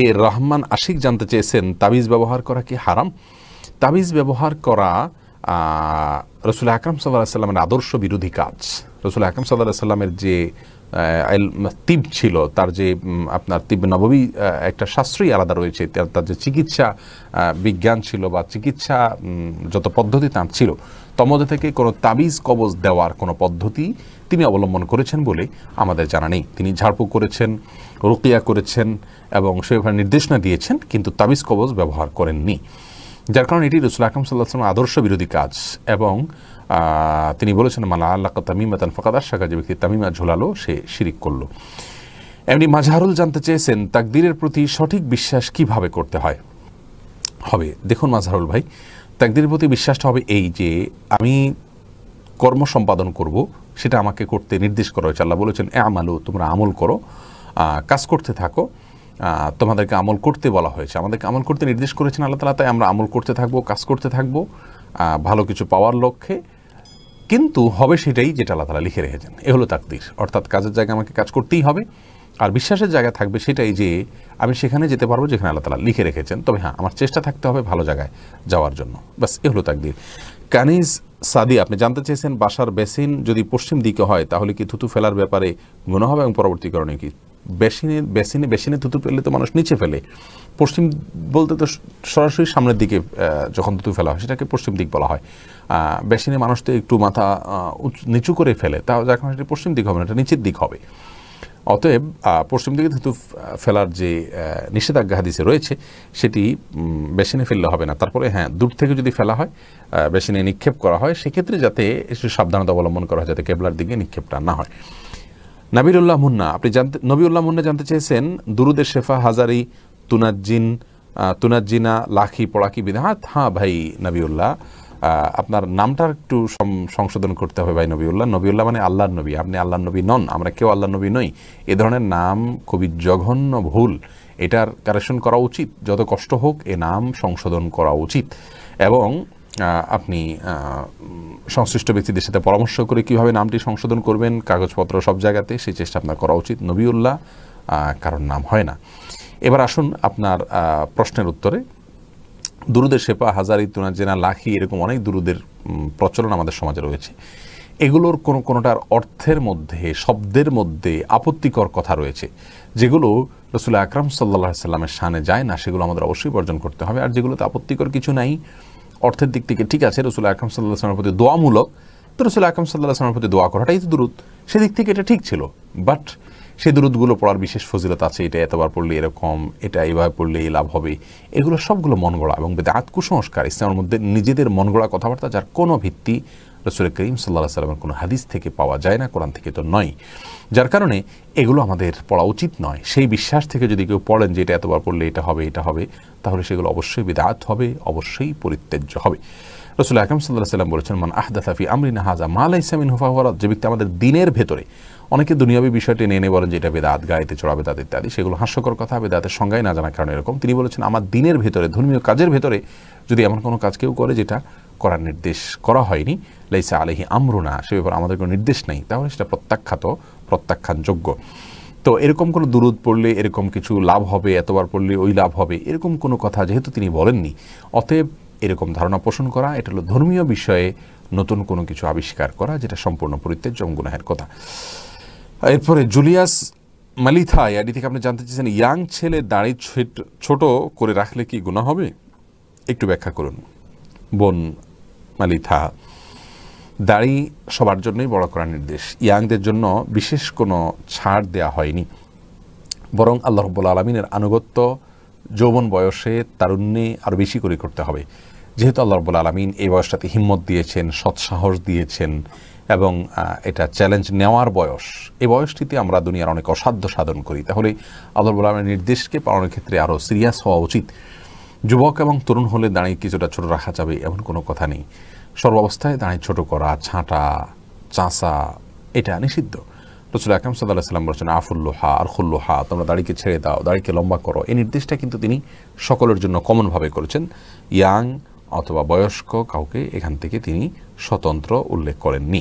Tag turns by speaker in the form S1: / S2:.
S1: এ রহমান আশিক জানতে চেয়েছেন তাবিজ ব্যবহার করা কি হারাম তাবিজ ব্যবহার করা রসুল আকরাম সাল্লাহ সাল্লামের আদর্শ বিরোধী কাজ রসুল আকরাম সাল্লাহ সাল্লামের যে তিব ছিল তার যে আপনার তিব নবমী একটা শাস্ত্রই আলাদা রয়েছে তার যে চিকিৎসা বিজ্ঞান ছিল বা চিকিৎসা যত পদ্ধতি তাঁর ছিল তমদে থেকে কোনো তাবিজ কবজ দেওয়ার কোনো পদ্ধতি তিনি অবলম্বন করেছেন বলে আমাদের জানা নেই তিনি ঝাড়ফুঁক করেছেন রুকিয়া করেছেন এবং সেভাবে নির্দেশনা দিয়েছেন কিন্তু তাবিজ কবজ ব্যবহার করেননি যার কারণে এটি রসুল আকরম সাল্লাহাম আদর্শ বিরোধী কাজ এবং তিনি বলেছেন মালা আল্লাহ তামিমা তান ফকাদার শাখা যে ব্যক্তি তামিমা ঝোলালো সে শিরিক করলো এমনি মাঝহারুল জানতে চেয়েছেন তাকদিরের প্রতি সঠিক বিশ্বাস কিভাবে করতে হয় হবে দেখুন মাঝহারুল ভাই তাকদিরের প্রতি বিশ্বাসটা হবে এই যে আমি কর্ম সম্পাদন করব সেটা আমাকে করতে নির্দেশ করা হয়েছে আল্লাহ বলেছেন এ আমালো তোমরা আমল করো কাজ করতে থাকো তোমাদেরকে আমল করতে বলা হয়েছে আমাদেরকে আমল করতে নির্দেশ করেছেন আল্লাহ তালা তাই আমরা আমল করতে থাকবো কাজ করতে থাকবো ভালো কিছু পাওয়ার লক্ষ্যে কিন্তু হবে সেটাই যেটা আল্লাহ তালা লিখে রেখেছেন এ হলো তাকদির অর্থাৎ কাজের জায়গায় আমাকে কাজ করতেই হবে আর বিশ্বাসের জায়গা থাকবে সেটাই যে আমি সেখানে যেতে পারবো যেখানে আল্লাহ তালা লিখে রেখেছেন তবে হ্যাঁ আমার চেষ্টা থাকতে হবে ভালো জায়গায় যাওয়ার জন্য বাস এ হলো তাকদির কানিজ সাদি আপনি জানতে চেয়েছেন বাসার বেসিন যদি পশ্চিম দিকে হয় তাহলে কি থুতু ফেলার ব্যাপারে গুণ হবে এবং পরবর্তীকরণে কি বেসিনে বেসিনে বেসিনে থুতু ফেললে তো মানুষ নিচে ফেলে পশ্চিম বলতে তো সরাসরি সামনের দিকে যখন থুতু ফেলা হয় সেটাকে পশ্চিম দিক বলা হয় বেসিনে মানুষ তো একটু মাথা নিচু করে ফেলে তা যার কারণে সেটা পশ্চিম দিক হবে না এটা নিচের দিক হবে অতএব পশ্চিম দিকে থুতু ফেলার যে নিষেধাজ্ঞা হাদিসে রয়েছে সেটি বেসিনে ফেললে হবে না তারপরে হ্যাঁ দূর থেকে যদি ফেলা হয় বেসিনে নিক্ষেপ করা হয় সেক্ষেত্রে যাতে সাবধানতা অবলম্বন করা হয় যাতে কেবলার দিকে নিক্ষেপটা না হয় নাবিরুল্লাহ মুন্না আপনি জানতে নবীউল্লাহ মুন্না জানতে চেয়েছেন দুরুদের শেফা হাজারি তুনাজ্জিন তুনাজ্জিনা লাখি পড়াকি বিধাত হ্যাঁ, হ্যাঁ ভাই নবীউল্লাহ আপনার নামটা একটু সংশোধন করতে হবে ভাই নবীউল্লাহ নবীউল্লাহ মানে আল্লাহ নবী আপনি আল্লাহ নবী নন আমরা কেউ আল্লাহ নবী নই এ ধরনের নাম খুবই জঘন্য ভুল এটার কারেকশন করা উচিত যত কষ্ট হোক এ নাম সংশোধন করা উচিত এবং আপনি সংশ্লিষ্ট ব্যক্তিদের সাথে পরামর্শ করে কিভাবে নামটি সংশোধন করবেন কাগজপত্র সব জায়গাতে সেই চেষ্টা আপনার করা উচিত নবীউল্লাহ কারোর নাম হয় না এবার আসুন আপনার প্রশ্নের উত্তরে দুরুদের শেপা হাজারি তুনাজেনা লাখি এরকম অনেক দুরুদের প্রচলন আমাদের সমাজে রয়েছে এগুলোর কোনো কোনোটার অর্থের মধ্যে শব্দের মধ্যে আপত্তিকর কথা রয়েছে যেগুলো রসুল আকরাম সাল্লা সাল্লামের সানে যায় না সেগুলো আমাদের অবশ্যই বর্জন করতে হবে আর যেগুলোতে আপত্তিকর কিছু নাই অর্থের দিক থেকে ঠিক আছে রসুল আকরম সাল্লাহ আসলামের প্রতি দোয়ামূলক তো রসুল আকরম সাল্লাহ আসলামের প্রতি দোয়া করাটাই তো দূরত সেদিক থেকে এটা ঠিক ছিল বাট সেই দূরতগুলো পড়ার বিশেষ ফজিলত আছে এটা এতবার পড়লে এরকম এটা এইভাবে পড়লে এই লাভ হবে এগুলো সবগুলো মন গড়া এবং বেদাত কুসংস্কার ইসলামের মধ্যে নিজেদের মন গড়া কথাবার্তা যার কোনো ভিত্তি রসুল করিম সাল্লাহ সাল্লামের কোনো হাদিস থেকে পাওয়া যায় না কোরআন থেকে তো নয় যার কারণে এগুলো আমাদের পড়া উচিত নয় সেই বিশ্বাস থেকে যদি কেউ পড়েন যে এটা এতবার পড়লে এটা হবে এটা হবে তাহলে সেগুলো অবশ্যই বিদাত হবে অবশ্যই পরিত্যাজ্য হবে রসুল আকরম সাল্লাহ সাল্লাম বলেছেন মান আহদাফি আমরিন হাজা মাল ইসামিন হুফাহরাত যে ব্যক্তি আমাদের দিনের ভেতরে অনেকে দুনিয়াবি বিষয়টি নিয়ে এনে বলেন যে এটা বেদাত গায়েতে চড়া বেদাত ইত্যাদি সেগুলো হাস্যকর কথা হবে দাঁতের সংজ্ঞায় না জানার কারণে এরকম তিনি বলেছেন আমার দিনের ভেতরে ধর্মীয় কাজের ভেতরে যদি এমন কোনো কাজ কেউ করে যেটা করার নির্দেশ করা হয়নি লাইসা আলহি আমরুনা সে ব্যাপারে আমাদের কোনো নির্দেশ নেই তাহলে সেটা প্রত্যাখ্যাত প্রত্যাখ্যানযোগ্য তো এরকম কোনো দুরুদ পড়লে এরকম কিছু লাভ হবে এতবার পড়লে ওই লাভ হবে এরকম কোনো কথা যেহেতু তিনি বলেননি অতএব এরকম ধারণা পোষণ করা এটা হলো ধর্মীয় বিষয়ে নতুন কোনো কিছু আবিষ্কার করা যেটা সম্পূর্ণ পরিত্যাগ জঙ্গুনাহের কথা এরপরে জুলিয়াস মালিথা ইয়াডি থেকে আপনি জানতে চেয়েছেন ইয়াং ছেলে দাঁড়ি ছোট করে রাখলে কি গুণা হবে একটু ব্যাখ্যা করুন বোন মালিথা দাড়ি সবার জন্যই বড় করার নির্দেশ ইয়াংদের জন্য বিশেষ কোনো ছাড় দেয়া হয়নি বরং আল্লাহ রব্বুল আলমিনের আনুগত্য যৌবন বয়সে তারুণ্যে আরও বেশি করে করতে হবে যেহেতু আল্লাহ রব্বুল আলমিন এই বয়সটাতে হিম্মত দিয়েছেন সৎসাহস দিয়েছেন এবং এটা চ্যালেঞ্জ নেওয়ার বয়স এই বয়সটিতে আমরা দুনিয়ার অনেক অসাধ্য সাধন করি তাহলে আল্লাহ রব্বুল আলমের নির্দেশকে পালনের ক্ষেত্রে আরও সিরিয়াস হওয়া উচিত যুবক এবং তরুণ হলে দাঁড়িয়ে কিছুটা ছোট রাখা যাবে এমন কোনো কথা নেই সর্বাবস্থায় দাঁড়িয়ে ছোট করা ছাঁটা চাঁচা এটা নিষিদ্ধ রসুল আকাম সাল্লাহ সাল্লাম বলেছেন আফুল্লোহা আর খুল্লোহা তোমরা দাড়িকে ছেড়ে দাও দাড়িকে লম্বা করো এই নির্দেশটা কিন্তু তিনি সকলের জন্য কমনভাবে করেছেন ইয়াং অথবা বয়স্ক কাউকে এখান থেকে তিনি স্বতন্ত্র উল্লেখ করেননি